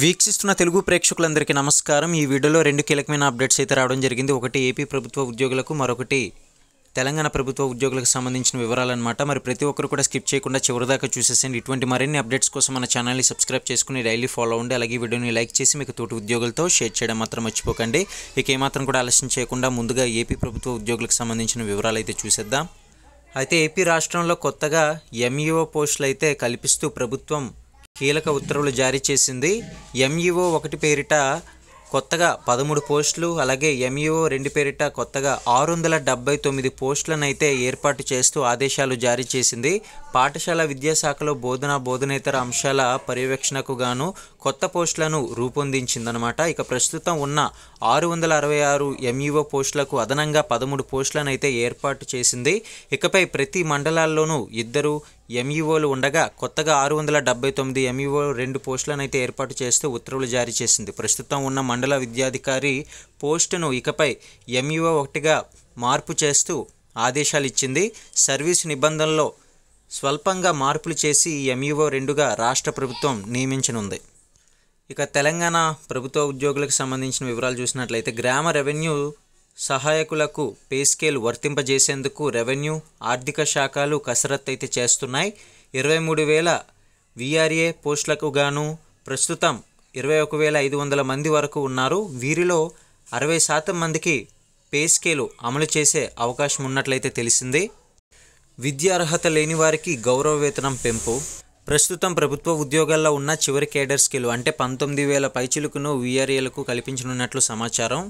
వీక్షిస్తున్న తెలుగు ప్రేక్షకులందరికీ నమస్కారం ఈ వీడియోలో రెండు కీలకమైన అప్డేట్స్ అయితే రావడం జరిగింది ఒకటి ఏపీ ప్రభుత్వ ఉద్యోగులకు మరొకటి తెలంగాణ ప్రభుత్వ ఉద్యోగులకు సంబంధించిన వివరాలన్నమాట మరి ప్రతి ఒక్కరు కూడా స్కిప్ చేయకుండా చివరిదాకా చూసేసండి ఇటువంటి మరిన్ని అప్డేట్స్ కోసం మన ఛానల్ని సబ్స్క్రైబ్ చేసుకుని డైలీ ఫాలో అవ్వండి అలాగే వీడియోని లైక్ చేసి మీకు తోటి ఉద్యోగులతో షేర్ చేయడం మాత్రం మర్చిపోకండి ఇక ఏమాత్రం కూడా ఆలస్యం చేయకుండా ముందుగా ఏపీ ప్రభుత్వ ఉద్యోగులకు సంబంధించిన వివరాలు అయితే చూసేద్దాం అయితే ఏపీ రాష్ట్రంలో కొత్తగా ఎంఈఓ పోస్టులు అయితే కల్పిస్తూ ప్రభుత్వం కీలక ఉత్తర్వులు జారీ చేసింది ఎంఈఓ e ఒకటి పేరిట కొత్తగా పదమూడు పోస్టులు అలాగే ఎంఈఓ e రెండు పేరిట కొత్తగా ఆరు వందల డెబ్బై తొమ్మిది పోస్టులను అయితే ఏర్పాటు చేస్తూ ఆదేశాలు జారీ చేసింది పాఠశాల విద్యాశాఖలో బోధన బోధనేతర అంశాల పర్యవేక్షణకు గాను కొత్త పోస్టులను రూపొందించిందనమాట ఇక ప్రస్తుతం ఉన్న ఆరు వందల అరవై ఆరు ఎంఈఓ e పోస్టులకు అదనంగా పదమూడు పోస్టులను అయితే ఏర్పాటు చేసింది ఇకపై ప్రతి మండలాల్లోనూ ఇద్దరు ఎంఈఓలు e ఉండగా కొత్తగా ఆరు వందల డెబ్బై తొమ్మిది ఎంఈఓ e రెండు పోస్టులను అయితే ఏర్పాటు చేస్తూ ఉత్తర్వులు జారీ చేసింది ప్రస్తుతం ఉన్న మండల విద్యాధికారి పోస్టును ఇకపై ఎంఈఓ ఒకటిగా మార్పు చేస్తూ ఆదేశాలు ఇచ్చింది సర్వీస్ నిబంధనలో స్వల్పంగా మార్పులు చేసి ఎంఈఓ రెండుగా రాష్ట్ర ప్రభుత్వం నియమించనుంది ఇక తెలంగాణ ప్రభుత్వ ఉద్యోగులకు సంబంధించిన వివరాలు చూసినట్లయితే గ్రామ రెవెన్యూ సహాయకులకు పే స్కేల్ వర్తింపజేసేందుకు రెవెన్యూ ఆర్థిక శాఖలు కసరత్తు అయితే చేస్తున్నాయి ఇరవై మూడు వేల విఆర్ఏ పోస్టులకు గాను ప్రస్తుతం ఇరవై ఒక వేల ఐదు వందల మంది వరకు ఉన్నారు వీరిలో అరవై శాతం మందికి పే స్కేలు అమలు చేసే అవకాశం ఉన్నట్లయితే తెలిసింది విద్యార్హత లేని వారికి గౌరవ వేతనం పెంపు ప్రస్తుతం ప్రభుత్వ ఉద్యోగాల్లో ఉన్న చివరి కేడర్ స్కిల్ అంటే పంతొమ్మిది వేల పైచిలుకును వీఆర్ఏలకు కల్పించనున్నట్లు సమాచారం